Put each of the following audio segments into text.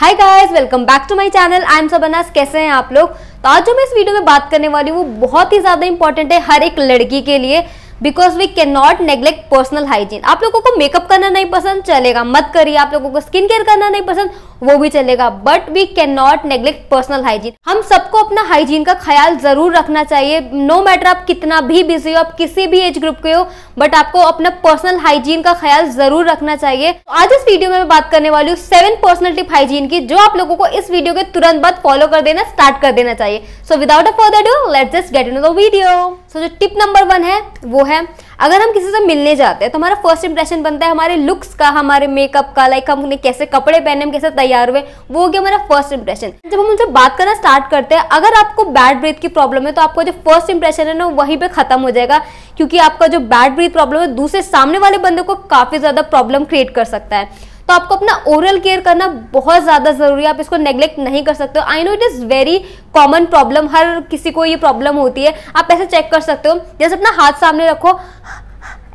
Hi guys welcome back to my channel I am Sabnas कैसे हैं आप लोग तो आज जो मैं इस वीडियो में बात करने वाली हूँ वो बहुत ही ज़्यादा इंपॉर्टेंट है हर एक लड़की के लिए because we can not neglect personal hygiene आप लोगों को मेकअप करना नहीं पसंद चलेगा मत करिए आप लोगों को स्किन केयर करना नहीं पसंद वो भी चलेगा but we can not neglect personal hygiene हम सबको अपना हाइजीन का ख्याल जरूर रखना चाहिए नो no मैटर आप कितना भी बिजी हो आप किसी भी एज ग्रुप के हो बट आपको अपना पर्सनल हाइजीन का ख्याल जरूर रखना चाहिए तो आज इस वीडियो में मैं बात करने वाली हूँ सेवन पर्सनल टिप हाइजीन की जो आप लोगों को इस वीडियो के तुरंत बाद फॉलो कर देना स्टार्ट कर देना चाहिए so without a further do let just get in video so जो टिप नंबर वन है वो है अगर हम किसी से मिलने जाते हैं तो हमारा फर्स्ट इंप्रेशन बनता है हमारे लुक्स का हमारे मेकअप का लाइक हमने कैसे कपड़े पहने हम कैसे तैयार हुए वो हो गया हमारा फर्स्ट इंप्रेशन जब हम उनसे बात करना स्टार्ट करते हैं अगर आपको बैड ब्रीथ की प्रॉब्लम है तो आपका जो फर्स्ट इंप्रेशन है ना वहीं पर खत्म हो जाएगा क्योंकि आपका जो बैड ब्रीथ प्रॉब्लम है दूसरे सामने वाले बंदे को काफ़ी ज़्यादा प्रॉब्लम क्रिएट कर सकता है तो आपको अपना ओरल केयर करना बहुत ज़्यादा ज़रूरी है आप इसको नेग्लेक्ट नहीं कर सकते हो I know it is very common problem हर किसी को ये प्रॉब्लम होती है आप ऐसे चेक कर सकते हो जैसे अपना हाथ सामने रखो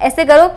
ऐसे करो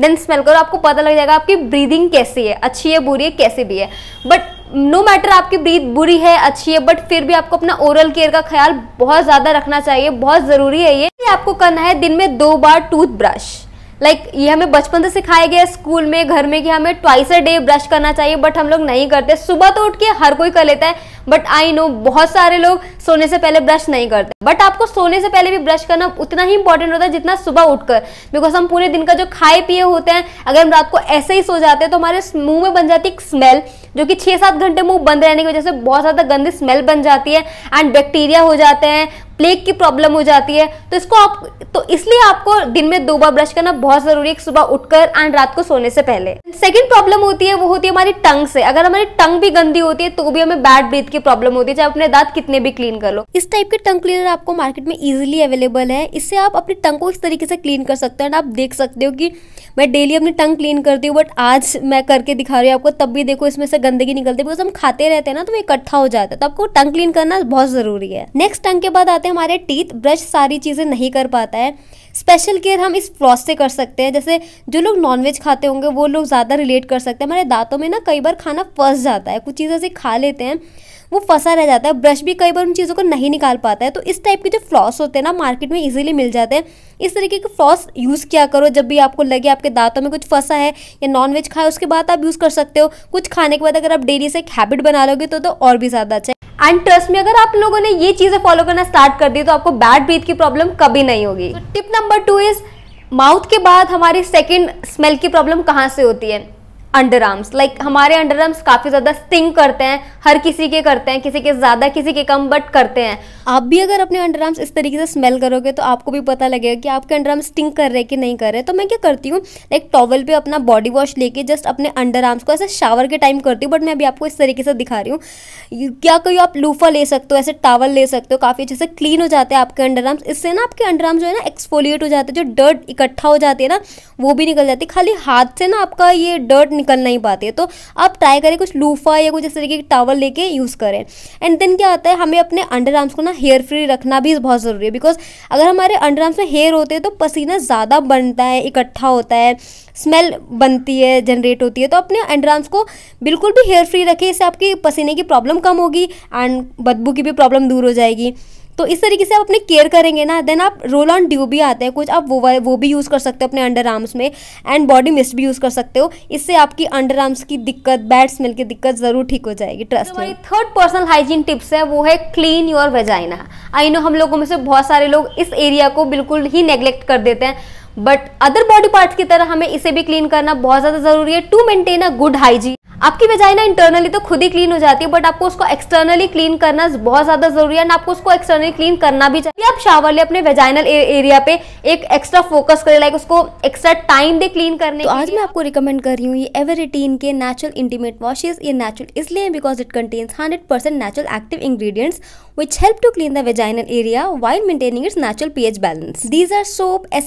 देन स्मेल करो आपको पता लग जाएगा आपकी ब्रीदिंग कैसी है अच्छी है बुरी है कैसी भी है बट नो मैटर आपकी ब्रीथ बुरी है अच्छी है बट फिर भी आपको अपना ओरल केयर का ख्याल बहुत ज़्यादा रखना चाहिए बहुत ज़रूरी है ये आपको करना है दिन में दो बार टूथब्रश लाइक like, ये हमें बचपन से सिखाया गया स्कूल में घर में कि हमें ट्वाइस अ डे ब्रश करना चाहिए बट हम लोग नहीं करते सुबह तो उठ के हर कोई कर लेता है बट आई नो बहुत सारे लोग सोने से पहले ब्रश नहीं करते बट आपको सोने से पहले भी ब्रश करना उतना ही इंपॉर्टेंट होता है जितना सुबह उठकर बिकॉज हम पूरे दिन का जो खाए पिए होते हैं अगर हम रात को ऐसे ही सो जाते हैं तो हमारे मुंह में बन जाती है स्मेल जो कि छः सात घंटे मुंह बंद रहने की वजह से बहुत ज़्यादा गंदी स्मेल बन जाती है एंड बैक्टीरिया हो जाते हैं प्लेग की प्रॉब्लम हो जाती है तो इसको आप तो इसलिए आपको दिन में दो बार ब्रश करना बहुत जरूरी है सुबह उठकर एंड रात को सोने से पहले सेकेंड प्रॉब्लम होती है वो होती है हमारी टंग से अगर हमारी टंग भी गंदी होती है तो भी हमें बैड ब्रीथ की प्रॉब्लम होती है चाहे अपने दांत कितने भी क्लीन कर लो इस टाइप के टंग क्लीनर आपको मार्केट में इजिली अवेलेबल है इससे आप अपनी टंग को इस तरीके से क्लीन कर सकते हो आप देख सकते हो कि मैं डेली अपनी टंग क्लीन करती हूँ बट आज मैं करके दिखा रही हूँ आपको तब भी देखो इसमें से गंदगी निकलती है बिकॉज हम खाते रहते हैं ना तो वो इकट्ठा हो जाता है तो आपको टंग क्लीन करना बहुत जरूरी है नेक्स्ट टंग के बाद आते करते हैं हमारे टीथ ब्रश सारी चीज़ें नहीं कर पाता है स्पेशल केयर हम इस फ्लॉस से कर सकते हैं जैसे जो लोग नॉनवेज खाते होंगे वो लोग ज़्यादा रिलेट कर सकते हैं हमारे दांतों में ना कई बार खाना फंस जाता है कुछ चीज़ें से खा लेते हैं वो फंसा रह जाता है ब्रश भी कई बार उन चीज़ों को नहीं निकाल पाता है तो इस टाइप के जो फ्लॉस होते हैं ना मार्केट में इजीली मिल जाते हैं इस तरीके के फ्लॉस यूज़ किया करो जब भी आपको लगे आपके दांतों में कुछ फंसा है या नॉनवेज खाए उसके बाद आप यूज़ कर सकते हो कुछ खाने के बाद अगर आप डेली से एक हैबिट बना लोगे तो, तो और भी ज़्यादा अच्छा एंड ट्रस्ट में अगर आप लोगों ने ये चीजें फॉलो करना स्टार्ट कर दी तो आपको बैड ब्रीथ की प्रॉब्लम कभी नहीं होगी tip number two is mouth के बाद हमारी सेकेंड स्मेल की प्रॉब्लम कहाँ से होती है अंडर आर्म्स लाइक हमारे अंडर आर्म्स काफ़ी ज़्यादा स्टिंग करते हैं हर किसी के करते हैं किसी के ज़्यादा किसी के कम बट करते हैं आप भी अगर अपने अंडर आर्म्स इस तरीके से स्मेल करोगे तो आपको भी पता लगेगा कि आपके अंडर आर्म्स स्टिंग कर रहे कि नहीं कर रहे तो मैं क्या करती हूँ लाइक टॉवल पर अपना बॉडी वॉश लेके जस्ट अपने अंडर आर्म्स को ऐसे शावर के टाइम करती हूँ बट मैं अभी आपको इस तरीके से दिखा रही हूँ क्या कोई आप लूफा ले सकते हो ऐसे टावल ले सकते हो काफ़ी अच्छे से क्लीन हो जाते हैं आपके अंडर आर्म्स इससे ना आपके अंडर आर्म्स जो है ना एक्सफोलिएट हो जाते हैं जो डर्ट इकट्ठा हो जाती है ना वो भी निकल जाती है खाली हाथ से ना आपका ये डर्ट निकल नहीं पाती है तो आप ट्राई करें कुछ लूफा या कुछ इस तरीके की टावल लेके यूज़ करें एंड देन क्या आता है हमें अपने अंडर आर्म्स को ना हेयर फ्री रखना भी बहुत ज़रूरी है बिकॉज अगर हमारे अंडर आर्म्स में हेयर होते हैं तो पसीना ज़्यादा बनता है इकट्ठा होता है स्मेल बनती है जनरेट होती है तो अपने अंडर आर्म्स को बिल्कुल भी हेयर फ्री रखें इससे आपकी पसीने की प्रॉब्लम कम होगी एंड बदबू की भी प्रॉब्लम दूर हो जाएगी तो इस तरीके से आप अपने केयर करेंगे ना देन आप रोल ऑन ड्यू भी आते हैं कुछ आप वो वो भी यूज़ कर सकते हो अपने अंडर आर्म्स में एंड बॉडी मिस्ट भी यूज़ कर सकते हो इससे आपकी अंडर आर्म्स की दिक्कत बैड स्मेल की दिक्कत ज़रूर ठीक हो जाएगी ट्रस्ट तो हमारी थर्ड पर्सनल हाइजीन टिप्स है वो है clean your vagina I know हम लोगों में से बहुत सारे लोग इस एरिया को बिल्कुल ही नेग्लेक्ट कर देते हैं बट अदर बॉडी पार्ट्स की तरह हमें इसे भी क्लीन करना बहुत ज़्यादा ज़रूरी है to maintain a good hygiene आपकी वेजाइना इंटरनली तो खुद ही क्लीन हो जाती है बट आपको उसको एक्सटर्नली क्लीन करना बहुत ज्यादा जरूरी है एंड आपको उसको एक्सटर्नली क्लीन करना भी चाहिए आप शावर ले अपने वेजाइनल एरिया पे एक एक्स्ट्रा फोकस करें लाइक उसको एक्स्ट्रा टाइम दे क्लीन करने तो आज मैं आपको रिकमेंड कर रही हूँ ये एवरेटीन के नेचुरल इंटीमेट वॉशेज ये नेचुरल इसलिए because it contains hundred percent natural active ingredients which help to clean the vaginal area while maintaining its natural pH balance. These are soap, S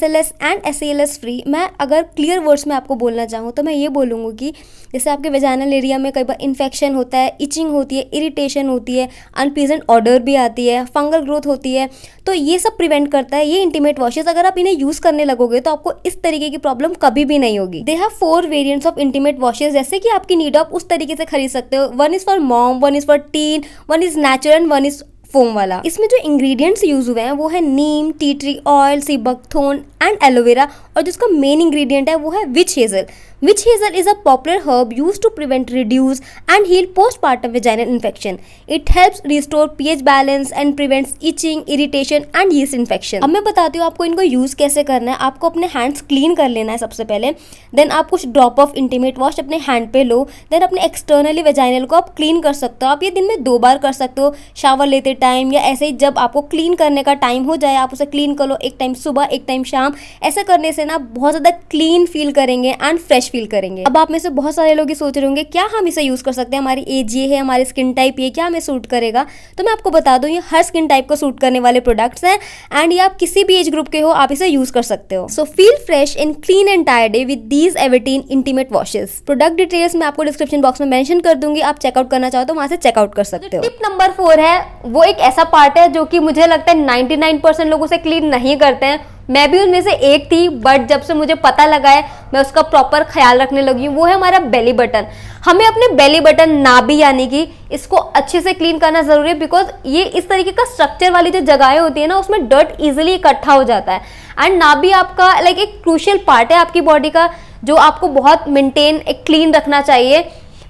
and S free मैं अगर clear words में आपको बोलना चाहूँ तो मैं ये बोलूंगी कि जैसे आपके वेजाइनल पैनल एरिया में कई बार इन्फेक्शन होता है इचिंग होती है इरिटेशन होती है अनप्लीजेंट ऑर्डर भी आती है फंगल ग्रोथ होती है तो ये सब प्रिवेंट करता है ये इंटीमेट वॉशेज अगर आप इन्हें यूज़ करने लगोगे तो आपको इस तरीके की प्रॉब्लम कभी भी नहीं होगी they have four variants of intimate washes जैसे कि आपकी नीड आप उस तरीके से खरीद सकते हो one is for mom one is for teen one is natural one is foam वाला इसमें जो इंग्रेडिएंट्स यूज हुए हैं वो है नीम tea tree oil sea buckthorn and aloe vera और जिसका मेन इंग्रेडिएंट है वो है witch hazel Witch hazel is a popular herb used to prevent, reduce and heal postpartum vaginal infection. It helps restore pH balance and prevents itching, irritation and yeast infection. अब मैं बताती हूँ आपको इनको use कैसे करना है आपको अपने हैंड्स क्लीन कर लेना है सबसे पहले देन आप कुछ ड्रॉप ऑफ इंटीमेट वॉश अपने हैंड पे लो देन अपने एक्सटर्नली वेजाइनल को आप क्लीन कर सकते हो आप ये दिन में दो बार कर सकते हो शावर लेते टाइम या ऐसे ही जब आपको क्लीन करने का टाइम हो जाए आप उसे क्लीन कर लो एक टाइम सुबह एक टाइम शाम ऐसा करने से ना बहुत ज़्यादा क्लीन फील करेंगे एंड फ्रेश फील करेंगे अब आप में से बहुत सारे लोग ये सोच रहे होंगे क्या हम इसे यूज कर सकते हैं हमारी एज ये है हमारे स्किन टाइप ये क्या हमें सूट करेगा तो मैं आपको बता दूँ ये हर स्किन टाइप को सूट करने वाले प्रोडक्ट्स हैं एंड ये आप किसी भी एज ग्रुप के हो आप इसे यूज कर सकते हो so feel fresh in clean entire day with these Everteen intimate washes product details मैं आपको डिस्क्रिप्शन बॉक्स में मैंशन कर दूंगी आप चेकआउट करना चाहो तो वहां से चेकआउट कर सकते हो टिप नंबर फोर है वो एक ऐसा पार्ट है जो कि मुझे लगता है नाइनटी लोग उसे क्लीन नहीं करते हैं मैं भी उनमें से एक थी बट जब से मुझे पता लगा है मैं उसका प्रॉपर ख्याल रखने लगी हूँ वो है हमारा बेली बटन हमें अपने बेली बटन नाभि यानी कि इसको अच्छे से क्लीन करना ज़रूरी है बिकॉज ये इस तरीके का स्ट्रक्चर वाली जो जगहें होती है ना उसमें डर्ट इजिली इकट्ठा हो जाता है एंड नाभि आपका लाइक एक क्रूशियल पार्ट है आपकी बॉडी का जो आपको बहुत मेंटेन एक क्लीन रखना चाहिए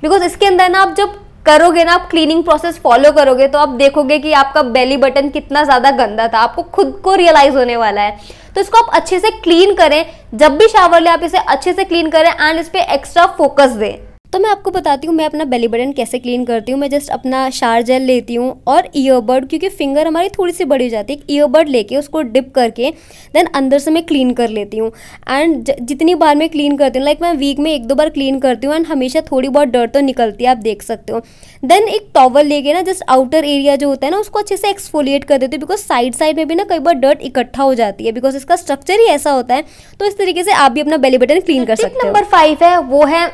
बिकॉज इसके अंदर ना आप जब करोगे ना आप क्लीनिंग प्रोसेस फॉलो करोगे तो आप देखोगे कि आपका बेली बटन कितना ज़्यादा गंदा था आपको खुद को रियलाइज होने वाला है तो इसको आप अच्छे से क्लीन करें जब भी शावर ले आप इसे अच्छे से क्लीन करें एंड इस पर एक्स्ट्रा फोकस दें तो मैं आपको बताती हूँ मैं अपना बेली बटन कैसे क्लीन करती हूँ मैं जस्ट अपना शार जेल लेती हूँ और ईयरबड क्योंकि फिंगर हमारी थोड़ी सी बड़ी हो जाती है ईयरबड लेके उसको डिप करके देन अंदर से मैं क्लीन कर लेती हूँ एंड जितनी बार मैं क्लीन करती हूँ लाइक मैं वीक में एक दो बार क्लीन करती हूँ एंड हमेशा थोड़ी बहुत डर तो निकलती है आप देख सकते हो देन एक टॉवल लेके ना जस्ट आउटर एरिया जो होता है ना उसको अच्छे से एक्सफोलिएट कर देती हूँ बिकॉज साइड साइड में भी ना कई बार डर्ट इकट्ठा हो जाती है बिकॉज इसका स्ट्रक्चर ही ऐसा होता है तो इस तरीके से आप भी अपना बेली बटन क्लीन कर सकते हो नंबर फाइव है वो है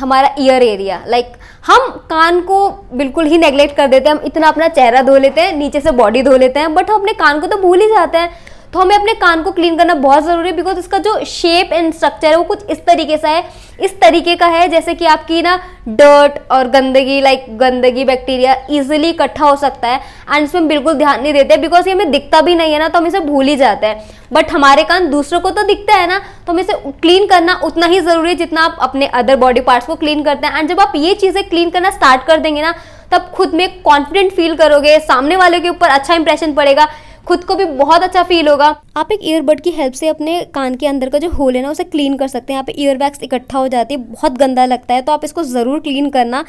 हमारा ईयर एरिया लाइक हम कान को बिल्कुल ही नेग्लेक्ट कर देते हैं हम इतना अपना चेहरा धो लेते हैं नीचे से बॉडी धो लेते हैं बट हम अपने कान को तो भूल ही जाते हैं तो हमें अपने कान को क्लीन करना बहुत ज़रूरी है बिकॉज इसका जो शेप एंड स्ट्रक्चर है वो कुछ इस तरीके सा है इस तरीके का है जैसे कि आपकी ना डर्ट और गंदगी लाइक गंदगी बैक्टीरिया इजिली इकट्ठा हो सकता है एंड इसमें बिल्कुल ध्यान नहीं देते बिकॉज ये हमें दिखता भी नहीं है ना तो हम इसे भूल ही जाते हैं बट हमारे कान दूसरों को तो दिखता है ना तो हम इसे क्लीन करना उतना ही ज़रूरी है जितना आप अपने अदर बॉडी पार्ट्स को क्लीन करते हैं एंड जब आप ये चीज़ें क्लीन करना स्टार्ट कर देंगे ना तब खुद में कॉन्फिडेंट फील करोगे सामने वाले के ऊपर अच्छा इंप्रेशन पड़ेगा खुद को भी बहुत अच्छा फील होगा आप एक ईयरबड की हेल्प से अपने कान के अंदर का जो होल है ना उसे क्लीन कर सकते हैं यहाँ पे ईयरबैग्स इकट्ठा हो जाती है बहुत गंदा लगता है तो आप इसको ज़रूर क्लीन करना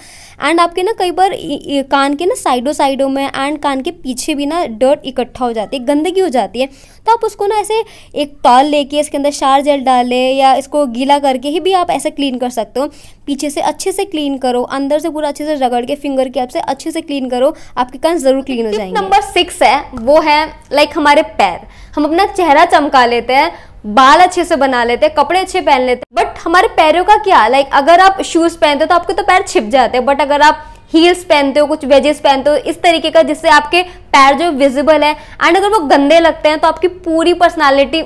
एंड आपके ना कई बार कान के ना साइडों साइडों में एंड कान के पीछे भी ना डर्ट इकट्ठा हो जाती है गंदगी हो जाती है तो आप उसको ना ऐसे एक टॉल लेके इसके अंदर शार जेल डाले या इसको गीला करके ही भी आप ऐसे क्लीन कर सकते हो पीछे से अच्छे से क्लीन करो अंदर से पूरा अच्छे से रगड़ के फिंगर के से अच्छे से क्लीन करो आपके कान ज़रूर क्लीन हो जाएंगे नंबर सिक्स है वो है लाइक हमारे पैर हम अपना चेहरा चमका लेते हैं बाल अच्छे से बना लेते हैं कपड़े अच्छे पहन लेते हैं बट हमारे पैरों का क्या लाइक like, अगर आप शूज पहनते हो तो आपके तो पैर छिप जाते हैं बट अगर आप हील्स पहनते हो कुछ वेजेस पहनते हो इस तरीके का जिससे आपके पैर जो विजिबल है एंड अगर वो गंदे लगते हैं तो आपकी पूरी पर्सनालिटी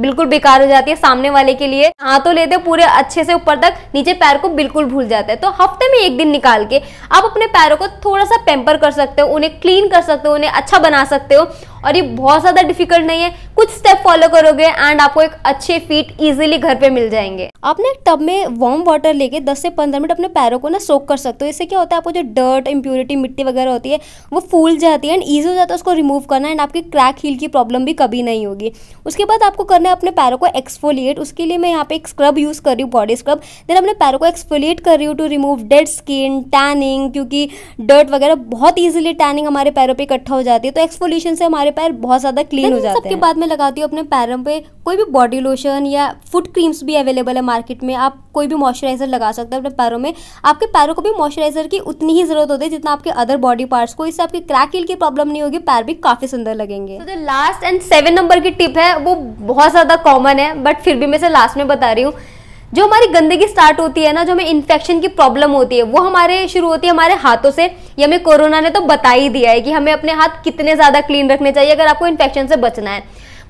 बिल्कुल बेकार हो जाती है सामने वाले के लिए हाँ तो लेते पूरे अच्छे से ऊपर तक नीचे पैर को बिल्कुल भूल जाता है तो हफ्ते में एक दिन निकाल के आप अपने पैरों को थोड़ा सा पेम्पर कर सकते हो उन्हें क्लीन कर सकते हो उन्हें अच्छा बना सकते हो और ये बहुत ज़्यादा डिफिकल्ट नहीं है कुछ स्टेप फॉलो करोगे एंड आपको एक अच्छे फीट इजिली घर पे मिल जाएंगे आपने एक टब में वार्म वाटर लेके 10 से 15 मिनट अपने पैरों को ना सोक कर सकते हो इससे क्या होता है आपको जो डर्ट इम्प्योरिटी मिट्टी वगैरह होती है वो फूल जाती है एंड ईजी हो जाता है उसको रिमूव करना एंड आपकी क्रैक हील की प्रॉब्लम भी कभी नहीं होगी उसके बाद आपको करना है अपने पैरों को एक्सफोलिएट उसके लिए मैं यहाँ पे एक स्क्रब यूज़ कर रही हूँ बॉडी स्क्रब देन अपने पैरों को एक्सफोलिएट कर रही हूँ to remove dead skin tanning क्योंकि डर्ट वगैरह बहुत ईजिली टैनिंग हमारे पैरों पर इकट्ठा हो जाती है तो एक्सफोलिएशन से हमारे पैर बहुत ज़्यादा क्लीन हो जाते हैं बाद में लगाती हो अपने पैरों पे कोई भी बॉडी लोशन या फुट क्रीम्स भी अवेलेबल है मार्केट में आप कोई भी मॉइस्चराइजर लगा सकते हैं अपने पैरों में आपके पैरों को भी मॉइस्चराइजर की उतनी ही जरूरत होती है जितना आपके अदर बॉडी पार्ट्स को इससे आपके क्रैक हिल की प्रॉब्लम नहीं होगी पैर भी काफ़ी सुंदर लगेंगे तो जो लास्ट एंड सेवन नंबर की टिप है वो बहुत ज़्यादा कॉमन है बट फिर भी मैं इसे लास्ट में बता रही हूँ जो हमारी गंदगी स्टार्ट होती है ना जो हमें इन्फेक्शन की प्रॉब्लम होती है वो हमारे शुरू होती है हमारे हाथों से ये हमें कोरोना ने तो बता ही दिया है कि हमें अपने हाथ कितने ज़्यादा क्लीन रखने चाहिए अगर आपको इन्फेक्शन से बचना है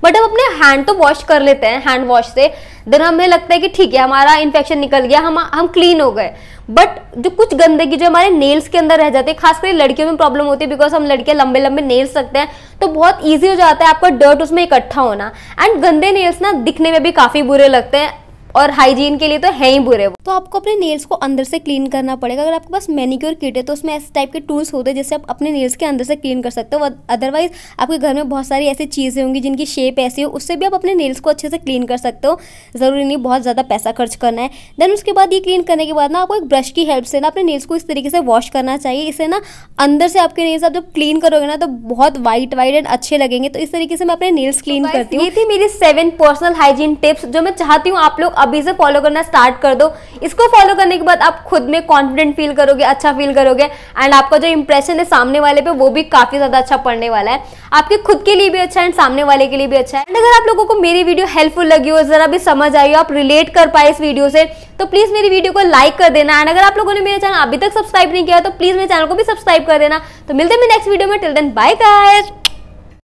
बट हम अपने हैंड तो वॉश कर लेते हैं हैंड वॉश से देन हमें लगता है कि ठीक है हमारा इन्फेक्शन निकल गया हम हम क्लीन हो गए बट जो कुछ गंदगी जो हमारे नेल्स के अंदर रह जाते हैं खासकर लड़कियों में प्रॉब्लम होती है बिकॉज हम लड़के लंबे लंबे नेल्स रखते हैं तो बहुत ईजी हो जाता है आपका डर्ट उसमें इकट्ठा होना एंड गंदे नेल्स ना दिखने में भी काफ़ी बुरे लगते हैं और हाइजीन के लिए तो है ही बुरे वो तो आपको अपने नेल्स को अंदर से क्लीन करना पड़ेगा अगर आपके पास मेनिक्योर किट है तो उसमें ऐसे टाइप के टूल्स होते हैं जिससे आप अपने नेल्स के अंदर से क्लीन कर सकते हो अदरवाइज आपके घर में बहुत सारी ऐसी चीज़ें होंगी जिनकी शेप ऐसी हो उससे भी आप अपने नेल्स को अच्छे से क्लीन कर सकते हो ज़रूरी नहीं बहुत ज़्यादा पैसा खर्च करना है देन उसके बाद ये क्लीन करने के बाद ना आपको एक ब्रश की हेल्प से ना अपने नेल्स को इस तरीके से वॉश करना चाहिए इससे ना अंदर से आपके नेल्स आप जब क्लीन करोगे ना तो बहुत वाइट वाइट एंड अच्छे लगेंगे तो इस तरीके से मैं अपने नेल्स क्लीन तो करती हूँ ये थी मेरी सेवन पर्सनल हाइजीन टिप्स जो मैं चाहती हूँ आप लोग अभी से फॉलो करना स्टार्ट कर दो इसको फॉलो करने के बाद आप खुद में कॉन्फिडेंट फील करोगे अच्छा फील करोगे एंड आपका जो इंप्रेशन है सामने वाले पे वो भी काफ़ी ज़्यादा अच्छा पड़ने वाला है आपके खुद के लिए भी अच्छा है एंड सामने वाले के लिए भी अच्छा है एंड अगर आप लोगों को मेरी वीडियो हेल्पफुल लगी हो ज़रा भी समझ आई हो आप रिलेट कर पाए इस वीडियो से तो प्लीज़ मेरी वीडियो को लाइक कर देना एंड अगर आप लोगों ने मेरे चैनल अभी तक सब्सक्राइब नहीं किया तो प्लीज़ मेरे चैनल को भी सब्सक्राइब कर देना तो मिलते हैं नेक्स्ट वीडियो में टिल देन बाय गाइस